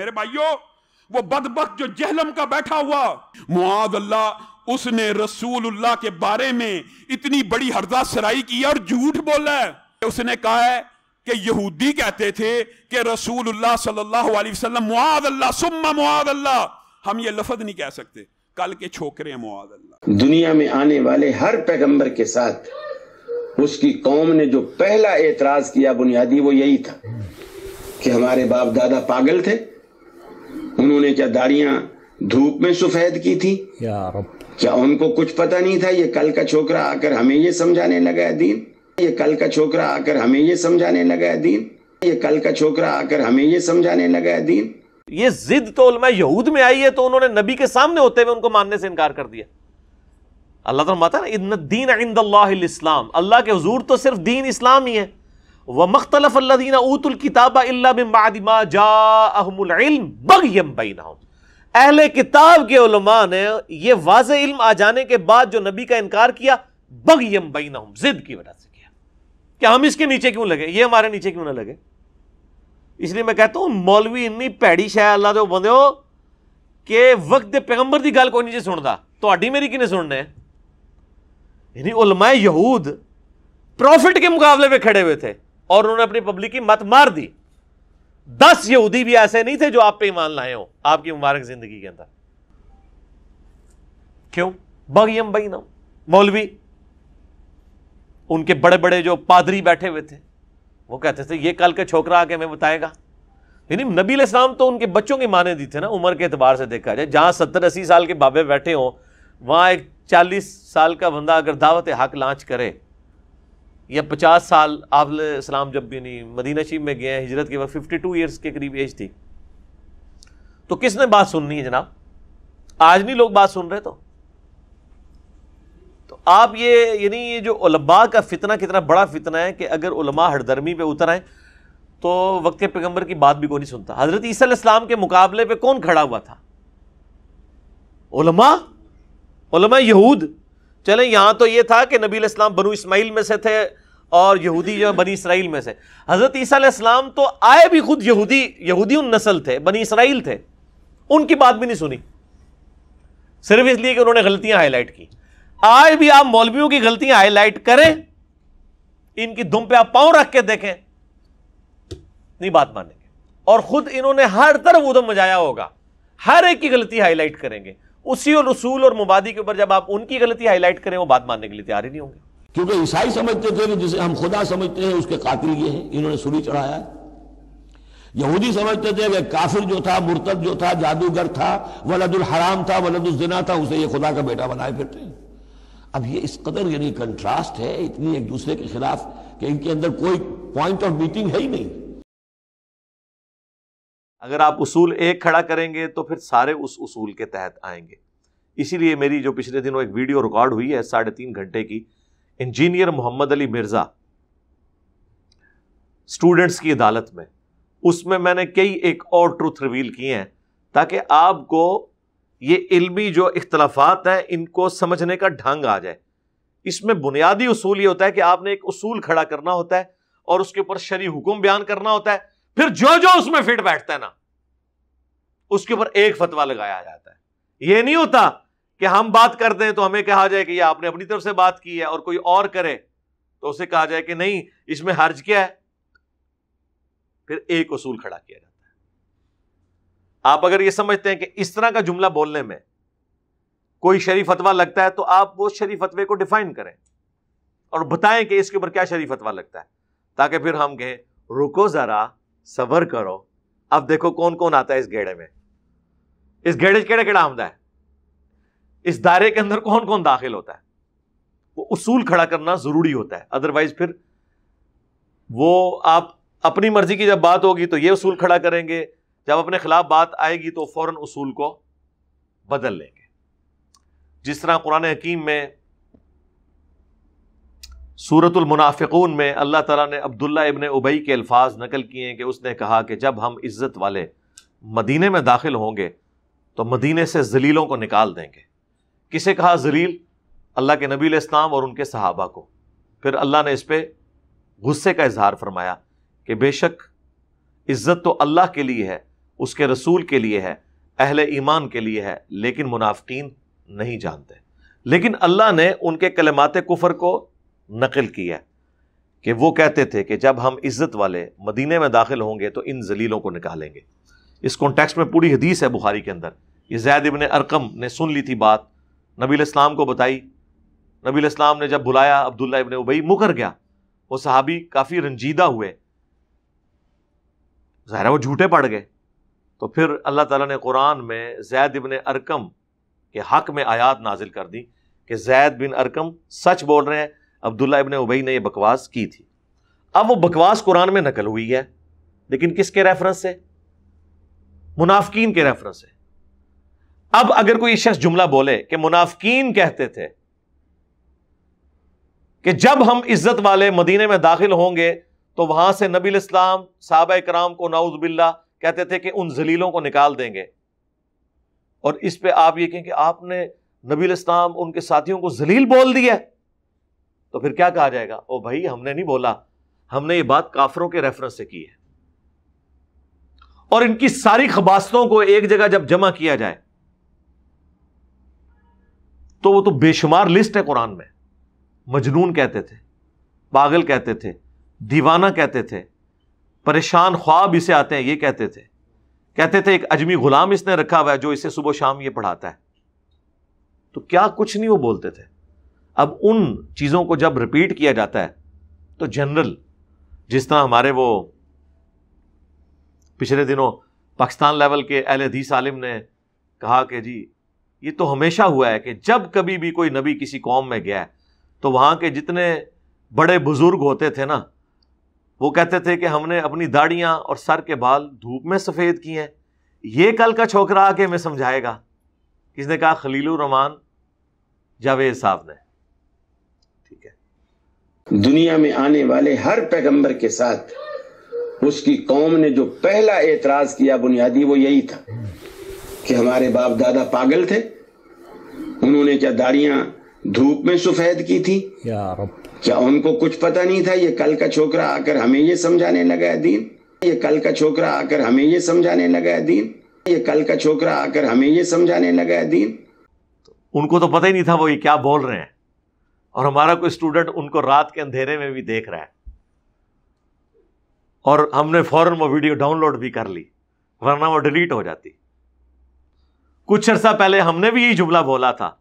मेरे भाइयों वो बदबक जो जहलम का बैठा हुआ मुआज अल्लाह उसने रसूलुल्लाह के बारे में इतनी बड़ी हरदा सराई की और झूठ बोला है उसने कहा है कि यहूदी कहते थे कि रसूलुल्लाह सल्लल्लाहु अलैहि वसल्लम मुआज अल्लाह सुम्मा मुआज अल्लाह हम ये लफ्ज नहीं कह सकते कल के छोकरे हैं मुआद अल्लाह दुनिया में आने वाले हर पैगंबर के साथ उसकी कौम ने जो पहला एतराज किया बुनियादी वो यही था कि हमारे बाप दादा पागल थे उन्होंने क्या दाढ़ियां धूप में सफेद की थी क्या उनको कुछ पता नहीं था ये कल का छोकरा आकर हमें ये समझाने लगा है दीन ये कल का छोकरा आकर हमें ये समझाने लगा है दीन ये कल का छोकरा आकर हमें ये समझाने लगा है दीन ये जिद तो यहूद में आई है तो उन्होंने नबी के सामने होते हुए उनको मानने से इनकार कर दिया अल्लाह तो माता ना इन दीन इस्लाम अल्लाह के हजूर तो सिर्फ दीन इस्लाम ही है व मख्तलफ़ीन ऊतुल किताब अल्लादिमा जाम बगयम अहले किताब के उलमा ने यह वाज इल्म आ जाने के बाद जो नबी का इनकार किया बगयम बैना जिद की वजह से किया कि हम इसके नीचे क्यों लगे ये हमारे नीचे क्यों ना लगे इसलिए मैं कहता हूँ मौलवी इन्नी भैड़ी शायद अल्लाह दे बंदे हो कि वक्त पैगंबर की गल कोई ਕੋਈ ਨਹੀਂ ਜੀ ਸੁਣਦਾ ਤੁਹਾਡੀ ਮੇਰੀ ਕਿਨੇ ਸੁਣਨਾ ਹੈ ਯਾਨੀ ਉਲਮਾਏ ਯਹੂਦ ਪ੍ਰੋਫਿਟ ਕੇ ਮੁਕਾਬਲੇ ਵਿੱਚ ਖੜੇ और उन्होंने अपनी पब्लिक की मत मार दी दस यहूदी भी ऐसे नहीं थे जो आप पे ईमान लाए हो आपकी मुबारक जिंदगी के अंदर क्यों बगयम बई ना मौलवी उनके बड़े बड़े जो पादरी बैठे हुए थे वो कहते थे ये कल का छोकरा आके हमें बताएगा यानी नबी इस्लाम तो उनके बच्चों की माने दी थे ना उम्र के अतबार से देखा जाए जहां सत्तर अस्सी साल के बाबे बैठे हो वहां एक चालीस साल का बंदा अगर दावत हक लांच करे या पचास साल आबल इस्लाम जब भी नहीं मदीना शरीफ में गए हैं हिजरत के वक्त फिफ्टी टू ईयर्स के करीब एज थी तो किसने बात सुननी है जनाब आज नहीं लोग बात सुन रहे तो तो आप ये यानी ये जो उलमा का फितना कितना बड़ा फितना है कि अगर उलमा हरदर्मी पे उतर आए तो वक्त पैगम्बर की बात भी कोई नहीं सुनता हजरत ईसा इस्लाम के मुकाबले पर कौन खड़ा हुआ था उलमा उलमा यहूद चले यहां तो यह था कि नबी इस्लाम बनु इसमाइल में से थे और यहूदी जो बनी इसराइल में से हज़रत ईसा इस्लाम तो आए भी खुद यहूदी यहूदी उन नस्ल थे बनी इसराइल थे उनकी बात भी नहीं सुनी सिर्फ इसलिए कि उन्होंने गलतियां हाईलाइट की आज भी आप मौलवियों की गलतियां हाईलाइट करें इनकी दुम पे आप पांव रख के देखें नहीं बात मानेंगे और खुद इन्होंने हर तरफ उधम मजाया होगा हर एक की गलती हाईलाइट करेंगे उसी और रसूल और मुबादी के ऊपर जब आप उनकी गलती हाईलाइट करें वो बात मानने के लिए तैयार ही नहीं होंगे क्योंकि ईसाई समझते थे कि जिसे हम खुदा समझते हैं उसके कातिल ये हैं इन्होंने सूरी चढ़ाया यहूदी समझते थे कि काफिर जो था मुर्तब जो था जादूगर था वलदुल हराम था वलदुल जिना था उसे ये खुदा का बेटा बनाए फिरते हैं अब ये इस कदर यानी कंट्रास्ट है इतनी एक दूसरे के खिलाफ कि इनके अंदर कोई पॉइंट ऑफ मीटिंग है ही नहीं अगर आप उसूल एक खड़ा करेंगे तो फिर सारे उस उसूल के तहत आएंगे इसीलिए मेरी जो पिछले दिनों एक वीडियो रिकॉर्ड हुई है साढ़े तीन घंटे की इंजीनियर मोहम्मद अली मिर्ज़ा स्टूडेंट्स की अदालत में उसमें मैंने कई एक और ट्रूथ रिवील किए हैं ताकि आपको ये इल्मी जो इख्तलाफात हैं इनको समझने का ढंग आ जाए इसमें बुनियादी उसूल ये होता है कि आपने एक उसूल खड़ा करना होता है और उसके ऊपर शरी हुक्म बयान करना होता है फिर जो जो उसमें फिट बैठता है ना उसके ऊपर एक फतवा लगाया जाता है यह नहीं होता कि हम बात करते हैं तो हमें कहा जाए कि आपने अपनी तरफ से बात की है और कोई और करे तो उसे कहा जाए कि नहीं इसमें हर्ज क्या है फिर एक उसूल खड़ा किया जाता है आप अगर यह समझते हैं कि इस तरह का जुमला बोलने में कोई शरीफ फतवा लगता है तो आप वो शरीफ फतवे को डिफाइन करें और बताएं कि इसके ऊपर क्या शरीफ फतवा लगता है ताकि फिर हम कहें रुको जरा सबर करो अब देखो कौन कौन आता है इस गेड़े में इस गेड़े केड़ा केड़ा आमदा है इस दायरे के अंदर कौन कौन दाखिल होता है वो उसूल खड़ा करना जरूरी होता है अदरवाइज फिर वो आप अपनी मर्जी की जब बात होगी तो ये उसूल खड़ा करेंगे जब अपने खिलाफ बात आएगी तो फौरन उसूल को बदल लेंगे जिस तरह कुरान हकीम में सूरतुल मुनाफिकून में अल्लाह ताला ने अब्दुल्ला इबन उबई के अल्फाज नकल किए हैं कि उसने कहा कि जब हम इज़्ज़त वाले मदीने में दाखिल होंगे तो मदीने से जलीलों को निकाल देंगे किसे कहा जलील अल्लाह के नबी इस्लाम और उनके सहाबा को फिर अल्लाह ने इस पर गुस्से का इजहार फरमाया कि बेशक इज़्ज़त तो अल्लाह के लिए है उसके रसूल के लिए है अहल ईमान के लिए है लेकिन मुनाफिकीन नहीं जानते लेकिन अल्लाह ने उनके कलमात कुफर को नकल किया कि वो कहते थे कि जब हम इज़्ज़त वाले मदीने में दाखिल होंगे तो इन जलीलों को निकालेंगे इस कॉन्टेक्स्ट में पूरी हदीस है बुखारी के अंदर ये जैद इबन अरकम ने सुन ली थी बात नबी इस्लाम को बताई नबी इस्लाम ने जब बुलाया अब्दुल्ला इबन उबई मुकर गया वो सहाबी काफ़ी रंजीदा हुए जहरा वो झूठे पड़ गए तो फिर अल्लाह ताला ने कुरान में जैद इबन अरकम के हक में आयात नाजिल कर दी कि जैद बिन अरकम सच बोल रहे हैं अब्दुल्ला इबन उबई ने यह बकवास की थी अब वो बकवास कुरान में नकल हुई है लेकिन किसके रेफरेंस से मुनाफकीन के रेफरेंस से अब अगर कोई शख्स जुमला बोले कि मुनाफकीन कहते थे कि जब हम इज्जत वाले मदीने में दाखिल होंगे तो वहां से नबी इस्लाम साहब कराम को नाउजबिल्ला कहते थे कि उन जलीलों को निकाल देंगे और इस पे आप ये कहें कि आपने नबी इस्लाम उनके साथियों को जलील बोल दिया है तो फिर क्या कहा जाएगा ओ भाई हमने नहीं बोला हमने ये बात काफरों के रेफरेंस से की है और इनकी सारी खबासतों को एक जगह जब जमा किया जाए तो वो तो बेशुमार लिस्ट है कुरान में मजनून कहते थे पागल कहते थे दीवाना कहते थे परेशान ख्वाब इसे आते हैं ये कहते थे कहते थे एक अजमी गुलाम इसने रखा हुआ है जो इसे सुबह शाम ये पढ़ाता है तो क्या कुछ नहीं वो बोलते थे अब उन चीज़ों को जब रिपीट किया जाता है तो जनरल जिस तरह हमारे वो पिछले दिनों पाकिस्तान लेवल के एल हदीस आलिम ने कहा कि जी ये तो हमेशा हुआ है कि जब कभी भी कोई नबी किसी कौम में गया तो वहाँ के जितने बड़े बुजुर्ग होते थे ना वो कहते थे कि हमने अपनी दाढ़ियाँ और सर के बाल धूप में सफ़ेद किए हैं ये कल का छोकरा आके हमें समझाएगा किसने कहा खलील रहमान जावेद साहब ने दुनिया में आने वाले हर पैगंबर के साथ उसकी कौम ने जो पहला एतराज किया बुनियादी वो यही था कि हमारे बाप दादा पागल थे उन्होंने क्या दाड़ियां धूप में सफेद की थी क्या उनको कुछ पता नहीं था ये कल का छोकरा आकर हमें ये समझाने लगा है दीन ये कल का छोकरा आकर हमें ये समझाने लगा है दीन ये कल का छोकरा आकर हमें ये समझाने लगा है दीन उनको तो पता ही नहीं था वो ये क्या बोल रहे हैं और हमारा कोई स्टूडेंट उनको रात के अंधेरे में भी देख रहा है और हमने फ़ौरन वो वीडियो डाउनलोड भी कर ली वरना वो डिलीट हो जाती कुछ अर्सा पहले हमने भी यही जुमला बोला था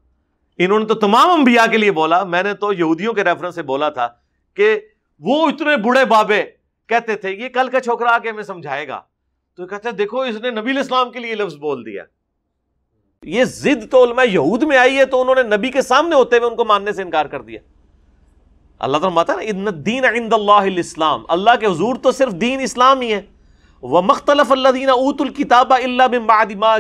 इन्होंने तो तमाम अंबिया के लिए बोला मैंने तो यहूदियों के रेफरेंस से बोला था कि वो इतने बूढ़े बाबे कहते थे ये कल का छोकरा आके हमें समझाएगा तो कहते देखो इसने नबील इस्लाम के लिए लफ्ज़ बोल दिया ये जिद तो उलमा यहूद में आई है तो उन्होंने नबी के सामने होते हुए उनको मानने से इनकार कर दिया अल्लाह तो माता ना दीन इस्लाम अल्लाह के हजूर तो सिर्फ दीन इस्लाम ही है व मख्तलफ अल्लादीन ऊतुल किताबा इल्लादिमा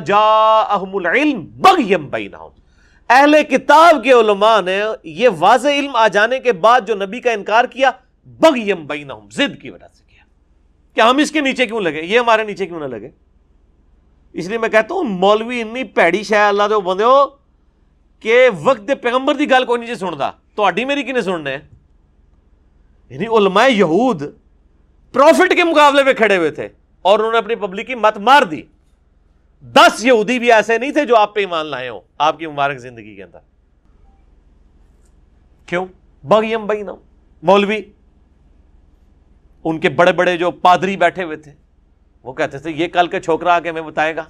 किताब के उलमा ने यह वाज इल्म आ जाने के बाद जो नबी का इनकार किया बगयम बैना जिद की वजह से किया कि हम इसके नीचे क्यों लगे ये हमारे नीचे क्यों ना लगे इसलिए मैं कहता हूँ मौलवी इन्नी ਭੈੜੀ अल्लाह ਅੱਲਾ ਦੇ हो कि वक्त ਦੇ ਪੈਗੰਬਰ ਦੀ ਗੱਲ ਕੋਈ ਨਹੀਂ ਜੇ ਸੁਣਦਾ ਤੁਹਾਡੀ ਮੇਰੀ ਕਿਨੇ ਸੁਣਨੇ यानी उलमाए यहूद प्रॉफिट के मुकाबले में खड़े हुए थे और उन्होंने अपनी पब्लिक की मत मार दी दस यहूदी भी ऐसे नहीं थे जो आप पे ईमान लाए हो आपकी मुबारक जिंदगी के अंदर क्यों बगयम बई ना मौलवी उनके बड़े बड़े जो पादरी बैठे हुए थे वो कहते थे ये कल के छोकरा आके हमें बताएगा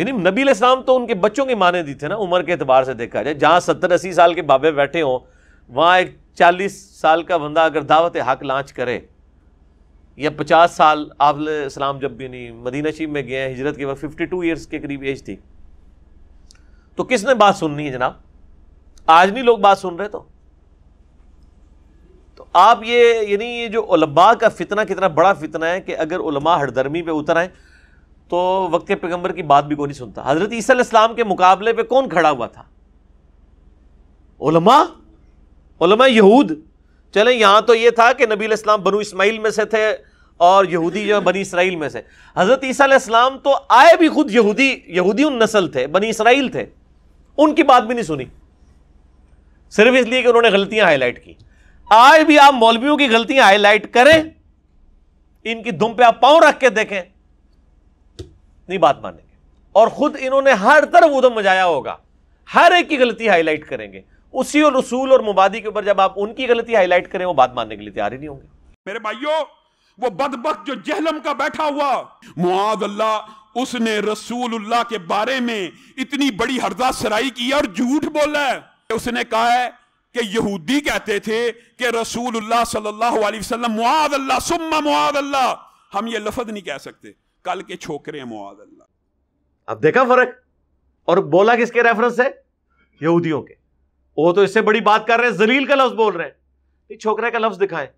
यानी नबी इस्लाम तो उनके बच्चों की माने दी थे ना उम्र के अतबार से देखा जाए जहाँ सत्तर अस्सी साल के बाबे बैठे हों वहाँ एक चालीस साल का बंदा अगर दावत हक लांच करे या पचास साल आप इस्लाम जब भी नहीं मदीना शरीफ में गए हैं हिजरत के वक्त फिफ्टी टू ईयर्स के करीब एज थी तो किसने बात सुननी है जनाब आज नहीं लोग बात सुन रहे तो आप ये यानी ये जो उलमा का फितना कितना बड़ा फितना है कि अगर उलमा हरदर्मी पे उतर आए तो वक्त पैगम्बर की बात भी कोई नहीं सुनता हज़रत ईसीम के मुकाबले पे कौन खड़ा हुआ था उलमा उलमा यहूद चले यहां तो ये था कि नबी इस्लाम बनू इस्माइल में से थे और यहूदी जो बनी इसराइल में से हज़रत ईसीम तो आए भी खुद यहूदी यहूदी उन नस्ल थे बनी इसराइल थे उनकी बात भी नहीं सुनी सिर्फ इसलिए कि उन्होंने गलतियां हाईलाइट की आज भी आप मौलवियों की गलतियां हाईलाइट करें इनकी दुम पे आप पांव रख के देखें नहीं बात मानेंगे और खुद इन्होंने हर तरफ उधम मजाया होगा हर एक की गलती हाईलाइट करेंगे उसी और रसूल और मुबादी के ऊपर जब आप उनकी गलती हाईलाइट करें वो बात मानने के लिए तैयार ही नहीं होंगे मेरे भाइयों वो बदबक जो जहलम का बैठा हुआ मुआज अल्लाह उसने रसूलुल्लाह के बारे में इतनी बड़ी हरदा सराई की और झूठ बोला है उसने कहा है कि यहूदी कहते थे कि रसूल सल्लल्लाहु अलैहि वसल्लम मुआद अल्लाह सुम्मा मुआद अल्लाह हम ये लफ्ज नहीं कह सकते कल के छोकरे हैं मुआद अल्लाह अब देखा फर्क और बोला किसके रेफरेंस है यहूदियों के वो तो इससे बड़ी बात कर रहे हैं जलील का लफ्ज बोल रहे हैं छोकरे का लफ्ज दिखाए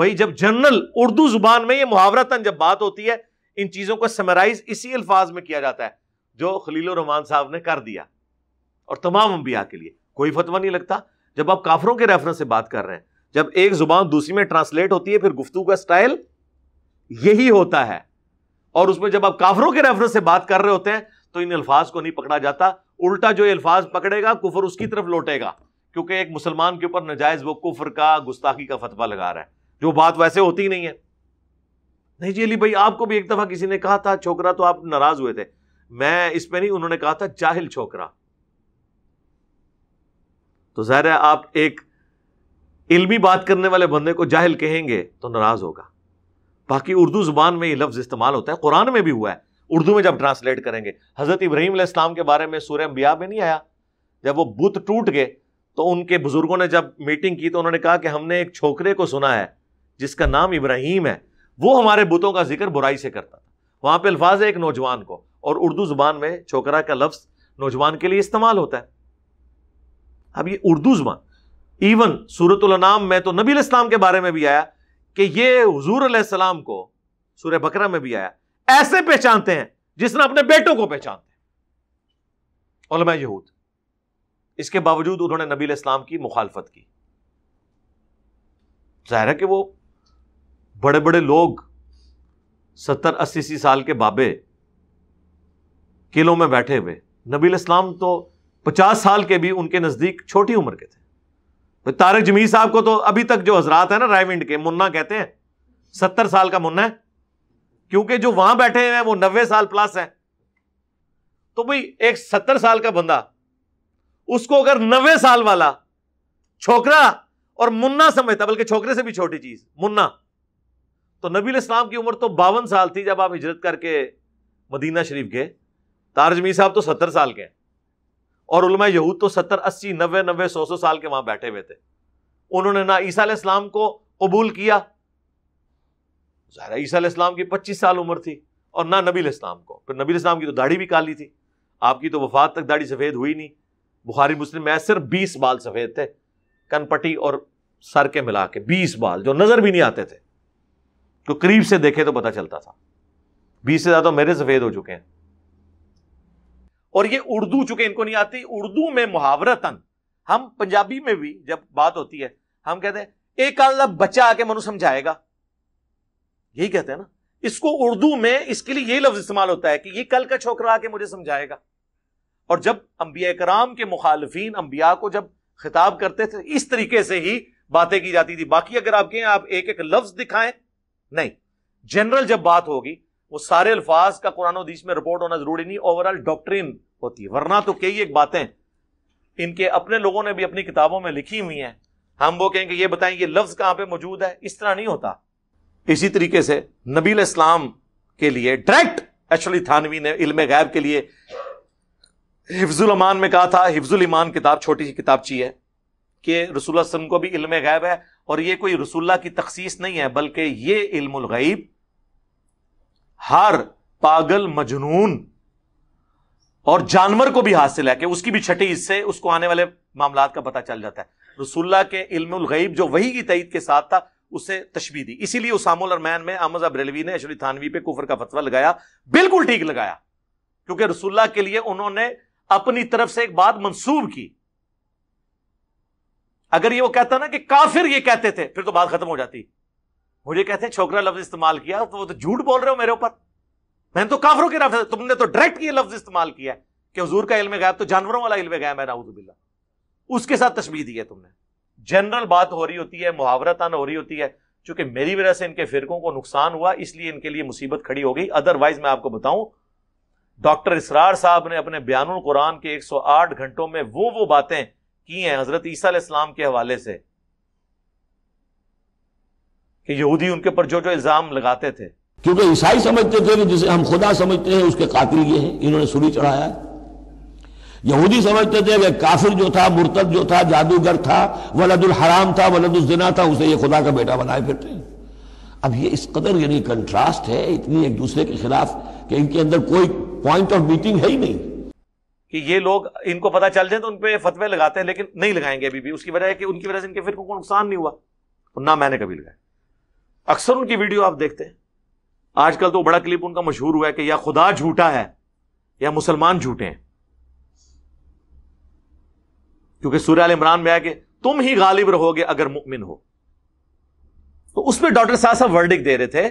भाई जब जनरल उर्दू जुबान में ये मुहावरतन जब बात होती है इन चीजों को समराइज इसी अल्फाज में किया जाता है जो खलील रहमान साहब ने कर दिया और तमाम अंबिया के लिए कोई फतवा नहीं लगता जब आप काफरों के रेफरेंस से बात कर रहे हैं जब एक जुबान दूसरी में ट्रांसलेट होती है फिर गुफ्तू का स्टाइल यही होता है और उसमें जब आप काफरों के रेफरेंस से बात कर रहे होते हैं तो इन अल्फाज को नहीं पकड़ा जाता उल्टा जो अल्फाज पकड़ेगा कुफर उसकी तरफ लौटेगा क्योंकि एक मुसलमान के ऊपर नजायज वो कुफर का गुस्ताखी का फतवा लगा रहा है जो बात वैसे होती नहीं है नहीं जी अली भाई आपको भी एक दफा किसी ने कहा था छोकरा तो आप नाराज हुए थे मैं इस पर नहीं उन्होंने कहा था जाहिल छोकरा तो ज़ाहिर है आप एक इल्मी बात करने वाले बंदे को जाहिल कहेंगे तो नाराज़ होगा बाकी उर्दू ज़ुबान में ये लफ्ज़ इस्तेमाल होता है कुरान में भी हुआ है उर्दू में जब ट्रांसलेट करेंगे हज़रत इब्राहिम इस्लाम के बारे में सूर्य ब्याह में नहीं आया जब वो बुत टूट गए तो उनके बुज़ुर्गों ने जब मीटिंग की तो उन्होंने कहा कि हमने एक छोकरे को सुना है जिसका नाम इब्राहिम है वो हमारे बुतों का जिक्र बुराई से करता था वहाँ पर अल्फाज है एक नौजवान को और उर्दू ज़ुबान में छोकरा का लफ्ज़ नौजवान के लिए इस्तेमाल होता है अब ये उर्दू जुबान इवन सूरतुलनाम में तो नबी इस्लाम के बारे में भी आया कि ये हजूर अल्लाम को सूर्य बकरा में भी आया ऐसे पहचानते हैं जिसने अपने बेटों को पहचानते हैं यहूद इसके बावजूद उन्होंने नबी इस्लाम की मुखालफत की जाहिर है कि वो बड़े बड़े लोग सत्तर अस्सी साल के बाबे किलों में बैठे हुए नबी इस्लाम तो पचास साल के भी उनके नज़दीक छोटी उम्र के थे तो तारक जमीर साहब को तो अभी तक जो हजरात है ना रायविंड के मुन्ना कहते हैं सत्तर साल का मुन्ना है क्योंकि जो वहां बैठे हैं वो नब्बे साल प्लस है तो भाई एक सत्तर साल का बंदा उसको अगर नब्बे साल वाला छोकरा और मुन्ना समझता बल्कि छोकरे से भी छोटी चीज मुन्ना तो नबील इस्लाम की उम्र तो बावन साल थी जब आप हिजरत करके मदीना शरीफ गए तारजमी साहब तो सत्तर साल के हैं और उलमा यहूद तो सत्तर अस्सी नब्बे नब्बे सौ सौ साल के वहां बैठे हुए थे उन्होंने ना ईसा इस्लाम को कबूल किया ज़ाहिर ईसा इस्लाम की पच्चीस साल उम्र थी और ना नबी इस्लाम को फिर नबी इस्लाम की तो दाढ़ी भी काली थी आपकी तो वफात तक दाढ़ी सफ़ेद हुई नहीं बुखारी मुस्लिम में सिर्फ बीस बाल सफ़ेद थे कनपटी और सर के मिला के बीस बाल जो नज़र भी नहीं आते थे तो करीब से देखे तो पता चलता था बीस से ज़्यादा मेरे सफ़ेद हो चुके हैं और ये उर्दू चूंकि इनको नहीं आती उर्दू में मुहावरतन हम पंजाबी में भी जब बात होती है हम कहते हैं एक अल्लाह बच्चा आके मनु समझाएगा यही कहते हैं ना इसको उर्दू में इसके लिए ये लफ्ज इस्तेमाल होता है कि ये कल का छोकरा आके मुझे समझाएगा और जब अंबिया कराम के मुखालफी अंबिया को जब खिताब करते थे इस तरीके से ही बातें की जाती थी बाकी अगर आप कहें आप एक एक लफ्ज दिखाएं नहीं जनरल जब बात होगी वो सारे अल्फाज का कुरान हदीस में रिपोर्ट होना जरूरी नहीं ओवरऑल डॉक्ट्रिन होती है वरना तो कई एक बातें इनके अपने लोगों ने भी अपनी किताबों में लिखी हुई हैं हम वो कहेंगे ये बताएं ये लफ्ज कहां पे मौजूद है इस तरह नहीं होता इसी तरीके से नबील इस्लाम के लिए डायरेक्ट एक्चुअली थानवी ने इल्म गैब के लिए हिफ्जुल अमान में कहा था हिफ्जुल ईमान किताब छोटी सी किताबची है कि रसुल्ला को भी इल्म गैब है और ये कोई रसुल्ला की तखसीस नहीं है बल्कि ये इल्म हर पागल मजनून और जानवर को भी हासिल है कि उसकी भी छठी हिस्से उसको आने वाले मामला का पता चल जाता है रसुल्ला के इल्मगैब जो वही की तईद के साथ था उसे तशबी दी इसीलिए उसामुल अरमैन में अहमद अब्रेलवी ने अशरी थानवी पे कुफर का फतवा लगाया बिल्कुल ठीक लगाया क्योंकि रसुल्ला के लिए उन्होंने अपनी तरफ से एक बात मंसूब की अगर ये वो कहता ना कि काफिर ये कहते थे फिर तो बात खत्म हो जाती मुझे कहते हैं छोकरा लफ्ज इस्तेमाल किया तो वो तो झूठ बोल रहे हो मेरे ऊपर मैंने तो काफरों के रफ्ज तुमने तो डायरेक्ट ये लफ्ज इस्तेमाल किया है कि हजूर का इल्म गायब तो जानवरों वाला इल्म गायब है नाउदबिल्ला उसके साथ तस्वीर दी है तुमने जनरल बात हो रही होती है मुहावरतान हो रही होती है चूंकि मेरी वजह से इनके फिरकों को नुकसान हुआ इसलिए इनके लिए मुसीबत खड़ी हो गई अदरवाइज मैं आपको बताऊं डॉक्टर इसरार साहब ने अपने बयान कुरान के 108 घंटों में वो वो बातें की हैं हजरत ईसा इस्लाम के हवाले से कि यहूदी उनके ऊपर जो जो इल्ज़ाम लगाते थे क्योंकि ईसाई समझते थे कि जिसे हम खुदा समझते हैं उसके कातिल ये हैं इन्होंने सूरी चढ़ाया यहूदी समझते थे कि काफिर जो था मुर्तद जो था जादूगर था वलदुल हराम था वलदुलजना था उसे ये खुदा का बेटा बनाए फिरते हैं अब ये इस कदर यानी कंट्रास्ट है इतनी एक दूसरे के खिलाफ कि इनके अंदर कोई पॉइंट ऑफ मीटिंग है ही नहीं कि ये लोग इनको पता चल जाए तो उन पर फतवे लगाते हैं लेकिन नहीं लगाएंगे अभी भी उसकी वजह है कि उनकी वजह से इनके फिर को नुकसान नहीं हुआ ना मैंने कभी लगाया अक्सर उनकी वीडियो आप देखते हैं आजकल तो बड़ा क्लिप उनका मशहूर हुआ है कि या खुदा झूठा है या मुसलमान झूठे हैं क्योंकि सूर्य आल इमरान में आया कि तुम ही गालिब रहोगे अगर मुमिन हो तो उसमें डॉक्टर साहब साहब वर्डिक दे रहे थे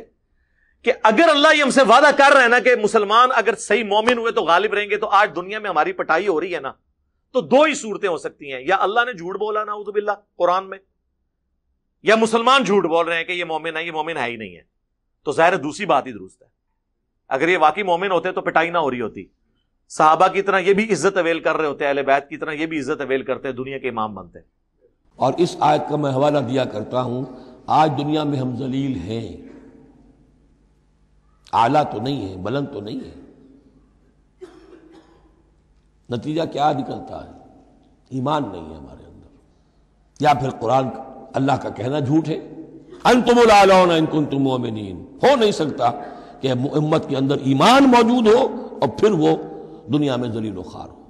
कि अगर अल्लाह ये हमसे वादा कर रहे हैं ना कि मुसलमान अगर सही मोमिन हुए तो गालिब रहेंगे तो आज दुनिया में हमारी पटाई हो रही है ना तो दो ही सूरतें हो सकती हैं या अल्लाह ने झूठ बोला ना उदबिल्ला कुरान में या मुसलमान झूठ बोल रहे हैं कि ये मोमिन है ये मोमिन है ही नहीं है तो जाहिर दूसरी बात ही दुरुस्त है अगर ये वाकई मोमिन होते तो पिटाई ना हो रही होती साहबा की तरह ये भी इज्जत अवेल कर रहे होते अहल बैत की तरह ये भी इज्जत अवेल करते हैं दुनिया के इमाम बनते हैं और इस आयत का मैं हवाला दिया करता हूं आज दुनिया में हम जलील हैं आला तो नहीं है बुलंद तो नहीं है नतीजा क्या निकलता है ईमान नहीं है हमारे अंदर या फिर कुरान अल्लाह का कहना झूठ है अनतुम लाना इनकुन तुम मोमिन हो नहीं सकता कि उम्मत के अंदर ईमान मौजूद हो और फिर वो दुनिया में जलील खार हो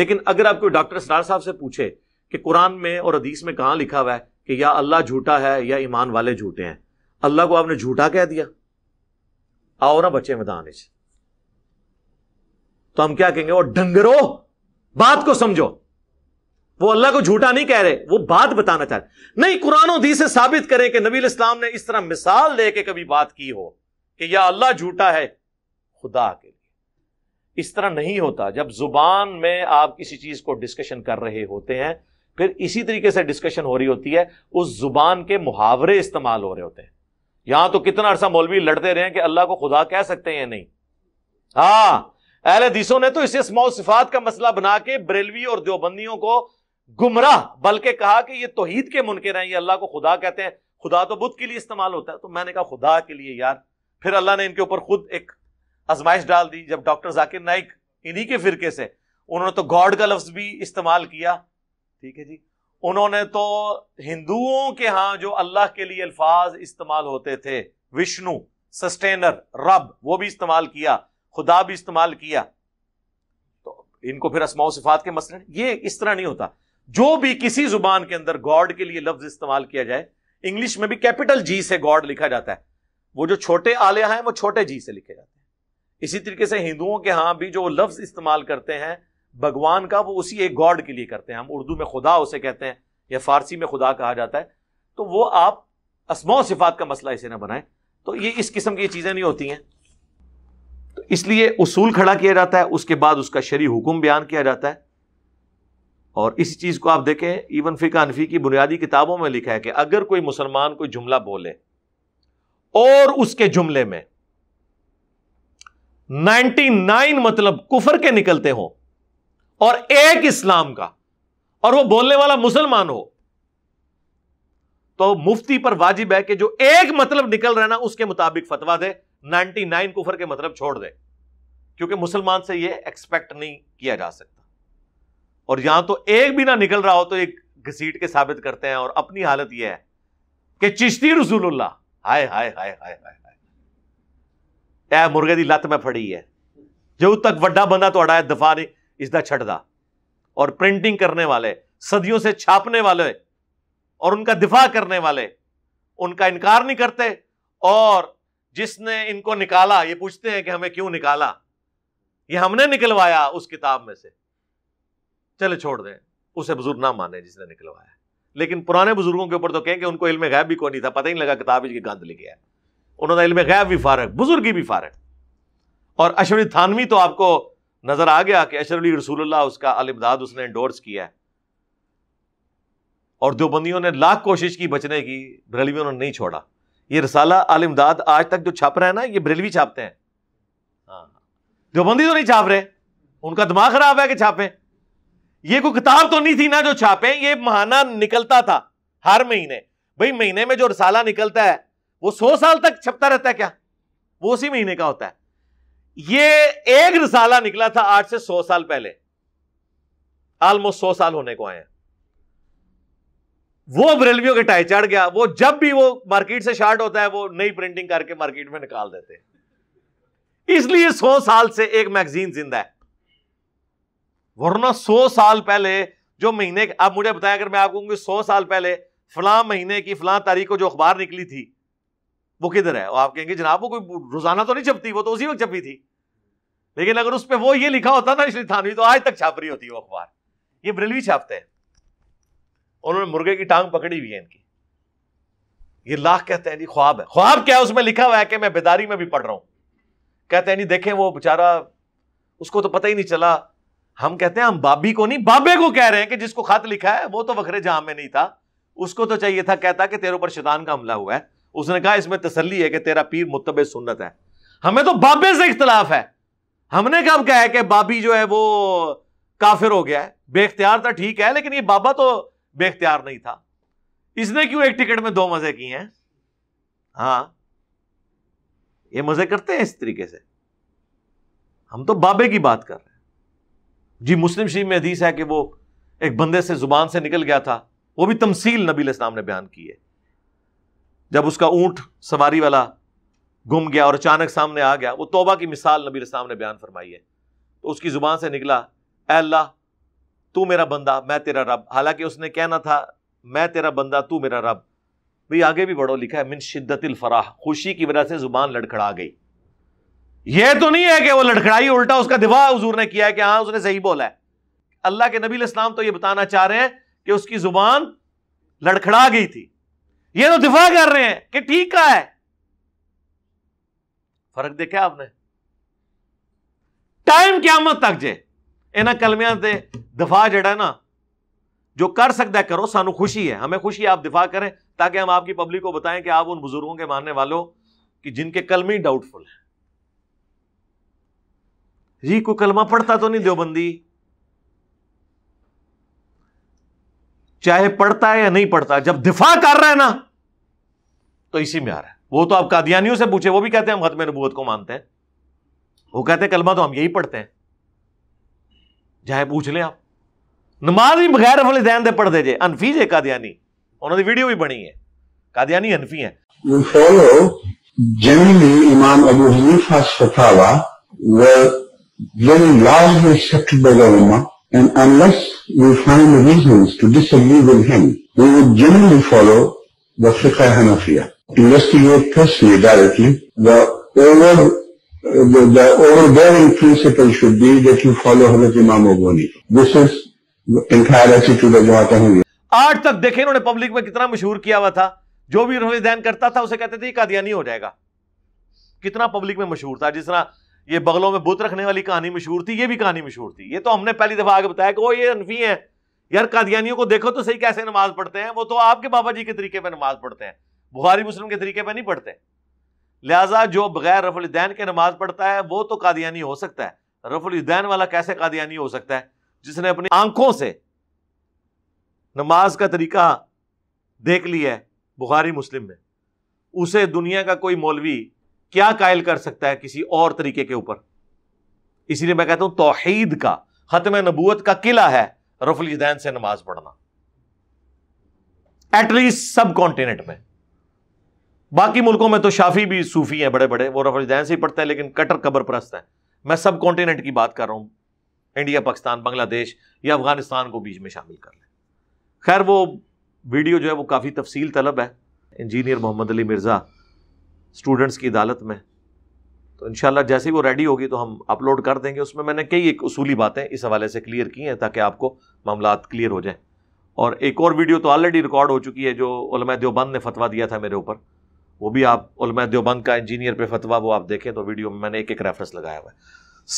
लेकिन अगर आप कोई डॉक्टर सरार साहब से पूछे कि कुरान में और अदीस में कहा लिखा हुआ है कि या अल्लाह झूठा है या ईमान वाले झूठे हैं अल्लाह को आपने झूठा कह दिया आओ ना बच्चे मैदान तो हम क्या कहेंगे और डंगरो बात को समझो वो अल्लाह को झूठा नहीं कह रहे वो बात बताना चाह रहे नहीं कुरान दी से साबित करें कि नबी इस्लाम ने इस तरह मिसाल दे के कभी बात की हो कि यह अल्लाह झूठा है खुदा के लिए इस तरह नहीं होता जब जुबान में आप किसी चीज को डिस्कशन कर रहे होते हैं फिर इसी तरीके से डिस्कशन हो रही होती है उस जुबान के मुहावरे इस्तेमाल हो रहे होते हैं यहां तो कितना अरसा मौलवी लड़ते रहे कि अल्लाह को खुदा कह सकते हैं नहीं हाँ अहल दिसो ने तो इसे स्मौ सिफात का मसला बना के बरेलवी और देवबंदियों को गुमराह बल्कि कहा कि ये तोहीद के मुनकर हैं ये अल्लाह को खुदा कहते हैं खुदा तो बुद्ध के लिए इस्तेमाल होता है तो मैंने कहा खुदा के लिए यार फिर अल्लाह ने इनके ऊपर खुद एक आजमाइश डाल दी जब डॉक्टर जाकिर नाइक इन्हीं के फिरके से उन्होंने तो गॉड का लफ्ज भी इस्तेमाल किया ठीक है जी उन्होंने तो हिंदुओं के यहां जो अल्लाह के लिए अल्फाज इस्तेमाल होते थे विष्णु सस्टेनर रब वो भी इस्तेमाल किया खुदा भी इस्तेमाल किया तो इनको फिर असमाओ सिफात के मसले ये इस तरह नहीं होता जो भी किसी जुबान के अंदर गॉड के लिए लफ्ज इस्तेमाल किया जाए इंग्लिश में भी कैपिटल जी से गॉड लिखा जाता है वो जो छोटे आलिया हैं वो छोटे जी से लिखे जाते हैं इसी तरीके से हिंदुओं के यहां भी जो लफ्ज इस्तेमाल करते हैं भगवान का वो उसी एक गॉड के लिए करते हैं हम उर्दू में खुदा उसे कहते हैं या फारसी में खुदा कहा जाता है तो वो आप असमा सिफात का मसला इसे ना बनाए तो ये इस किस्म की चीज़ें नहीं होती हैं तो इसलिए उसूल खड़ा किया जाता है उसके बाद उसका शरी हुक्म बयान किया जाता है और इस चीज़ को आप देखें इवन फिका अनफी की बुनियादी किताबों में लिखा है कि अगर कोई मुसलमान कोई जुमला बोले और उसके जुमले में नाइन मतलब कुफर के निकलते हो और एक इस्लाम का और वो बोलने वाला मुसलमान हो तो मुफ्ती पर वाजिब है कि जो एक मतलब निकल रहा है ना उसके मुताबिक फतवा दे नाइनटी नाइन कुफर के मतलब छोड़ दे क्योंकि मुसलमान से यह एक्सपेक्ट नहीं किया जा सकता और यहां तो एक भी ना निकल रहा हो तो एक घसीट के साबित करते हैं और अपनी हालत यह है कि चिश्ती रसूलुल्लाह हाय हाय हाय हाय हाय हाय ए मुर्गे की लत्त में फड़ी है जो तक वा बंदा थोड़ा है दफा नहीं इसका छटदा और प्रिंटिंग करने वाले सदियों से छापने वाले और उनका दिफा करने वाले उनका इनकार नहीं करते और जिसने इनको निकाला ये पूछते हैं कि हमें क्यों निकाला ये हमने निकलवाया उस किताब में से चले छोड़ दें उसे बुजुर्ग ना माने जिसने निकलवाया लेकिन पुराने बुजुर्गों के ऊपर तो कहें कि उनको इल्म गैब भी कोई नहीं था पता ही नहीं लगा किताब की गंद लिख गया उन्होंने इल्म गैब भी फारक बुजुर्गी भी फारक और अशरफ थानवी तो आपको नजर आ गया कि अशरफ रसूलुल्लाह उसका अलमदाद उसने इंडोर्स किया है और देवबंदियों ने लाख कोशिश की बचने की बरेलवियों ने नहीं छोड़ा ये रसाला आलिमदाद आज तक जो छाप रहे हैं ना ये बरेलवी छापते हैं हाँ देवबंदी तो नहीं छाप रहे उनका दिमाग खराब है कि छापें ये कोई किताब तो नहीं थी ना जो छापे ये महाना निकलता था हर महीने भाई महीने में जो रसाला निकलता है वो सौ साल तक छपता रहता है क्या वो उसी महीने का होता है ये एक रसाला निकला था आठ से सौ साल पहले ऑलमोस्ट सौ साल होने को आए वो बरेलवियों के टाई चढ़ गया वो जब भी वो मार्केट से शार्ट होता है वो नई प्रिंटिंग करके मार्केट में निकाल देते इसलिए सौ साल से एक मैगजीन जिंदा है वरना सौ साल पहले जो महीने आप मुझे बताएं अगर मैं आप कहूँगी सौ साल पहले फलां महीने की फलां तारीख को जो अखबार निकली थी वो किधर है और आप कहेंगे जनाब वो कोई रोजाना तो नहीं छपती वो तो उसी वक्त छपी थी लेकिन अगर उस पर वो ये लिखा होता ना इसलिए थानवी तो आज तक छाप रही होती है वो अखबार ये ब्रिलवी छापते हैं उन्होंने मुर्गे की टांग पकड़ी हुई है इनकी ये लाख कहते हैं जी ख्वाब है ख्वाब क्या है उसमें लिखा हुआ है कि मैं बेदारी में भी पढ़ रहा हूं कहते हैं जी देखें वो बेचारा उसको तो पता ही नहीं चला हम कहते हैं हम बाबी को नहीं बाबे को कह रहे हैं कि जिसको खत लिखा है वो तो बखरे जहां में नहीं था उसको तो चाहिए था कहता कि तेरे ऊपर शैतान का हमला हुआ है उसने कहा इसमें तसली है कि तेरा पीर मुतब सुन्नत है हमें तो बाबे से इख्तलाफ है हमने कब कहा कि बाबी जो है वो काफिर हो गया है बेख्तियार था तो ठीक है लेकिन ये बाबा तो बेख्तियार नहीं था इसने क्यों एक टिकट में दो मजे किए हैं हाँ ये मजे करते हैं इस तरीके से हम तो बाबे की बात कर रहे हैं जी मुस्लिम शरीफ में हदीस है कि वो एक बंदे से जुबान से निकल गया था वो भी तमसील नबी इस्लाम ने बयान की है जब उसका ऊंट सवारी वाला गुम गया और अचानक सामने आ गया वो तोबा की मिसाल नबी इस्लाम ने बयान फरमाई है तो उसकी ज़ुबान से निकला अल्लाह तू मेरा बंदा मैं तेरा रब हालांकि उसने कहना था मैं तेरा बंदा तू मेरा रब भाई आगे भी बढ़ो लिखा है मिन शिद्दतिल फराह खुशी की वजह से ज़ुबान लड़खड़ा गई यह तो नहीं है कि वो लड़खड़ाई उल्टा उसका दिवा हजूर ने किया है कि हाँ उसने सही बोला है अल्लाह के नबी इस्लाम तो यह बताना चाह रहे हैं कि उसकी जुबान लड़खड़ा गई थी यह तो दिफा कर रहे हैं कि ठीक कहा है फर्क देखा आपने टाइम क्या मत तक जे इन्होंने कलमिया से दिफा जड़ा ना जो कर सकता है करो सानू खुशी है हमें खुशी है आप दिफा करें ताकि हम आपकी पब्लिक को बताएं कि आप उन बुजुर्गों के मानने वालों कि जिनके कलमी डाउटफुल है जी को कलमा पढ़ता तो नहीं देवबंदी चाहे पढ़ता है या नहीं पढ़ता जब दिफा कर रहा है ना तो इसी में आ रहा है वो तो आप कादियानियों से पूछे वो भी कहते हैं हम खत्म नबूत को मानते हैं वो कहते हैं कलमा तो हम यही पढ़ते हैं चाहे पूछ ले आप नमाज भी बगैर अफले दैन दे पढ़ जे अनफी जे कादियानी उन्होंने वीडियो भी बनी है कादियानी अनफी है very largely accepted by the ulama, and unless we find reasons to disagree with him, we would generally follow the fiqh Hanafiya. Investigate personally directly. The over the, the overbearing principle should be that you follow Hazrat Imam Abu This is entire attitude of Jamaat Ahmadiyya. आज तक देखे उन्होंने public में कितना मशहूर किया हुआ था जो भी उन्होंने ध्यान करता था उसे कहते थे कादियानी हो जाएगा कितना पब्लिक में मशहूर था जिस तरह ये बगलों में बुत रखने वाली कहानी मशहूर थी ये भी कहानी मशहूर थी ये तो हमने पहली दफा आगे बताया कि वो ये अनफी है यार कादियानियों को देखो तो सही कैसे नमाज पढ़ते हैं वो तो आपके बाबा जी के तरीके पर नमाज पढ़ते हैं बुहारी मुस्लिम के तरीके पर नहीं पढ़ते लिहाजा जो बगैर रफुलदैन के नमाज पढ़ता है वो तो कादियानी हो सकता है रफुलदैन वाला कैसे कादियानी हो सकता है जिसने अपनी आंखों से नमाज का तरीका देख लिया है बुखारी मुस्लिम में उसे दुनिया का कोई मौलवी क्या कायल कर सकता है किसी और तरीके के ऊपर इसलिए मैं कहता हूं तोहीद का खत्म नबूत का किला है रफुल जैन से नमाज पढ़ना एटलीस्ट सब कॉन्टिनेंट में बाकी मुल्कों में तो शाफी भी सूफी हैं बड़े बड़े वो रफुल जदैन से ही पढ़ते हैं लेकिन कटर कबर प्रस्त है मैं सब कॉन्टिनेंट की बात कर रहा हूं इंडिया पाकिस्तान बांग्लादेश या अफगानिस्तान को बीच में शामिल कर ले खैर वो वीडियो जो है वो काफ़ी तफसील तलब है इंजीनियर मोहम्मद अली मिर्ज़ा स्टूडेंट्स की अदालत में तो इन जैसे ही वो रेडी होगी तो हम अपलोड कर देंगे उसमें मैंने कई एक उसूली बातें इस हवाले से क्लियर की हैं ताकि आपको मामला क्लियर हो जाए और एक और वीडियो तो ऑलरेडी रिकॉर्ड हो चुकी है जो देवबंद ने फतवा दिया था मेरे ऊपर वो भी आप देवबंद का इंजीनियर पर फतवा वो आप देखें तो वीडियो में मैंने एक एक रेफरेंस लगाया हुआ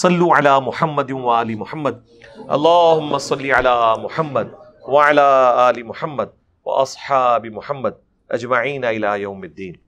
सलू सल्लु अला मोहम्मद वाली मोहम्मद अल्लाहुम्म मोहम्मद वाला आली मोहम्मद व असहाबी मोहम्मद अजमाइन अला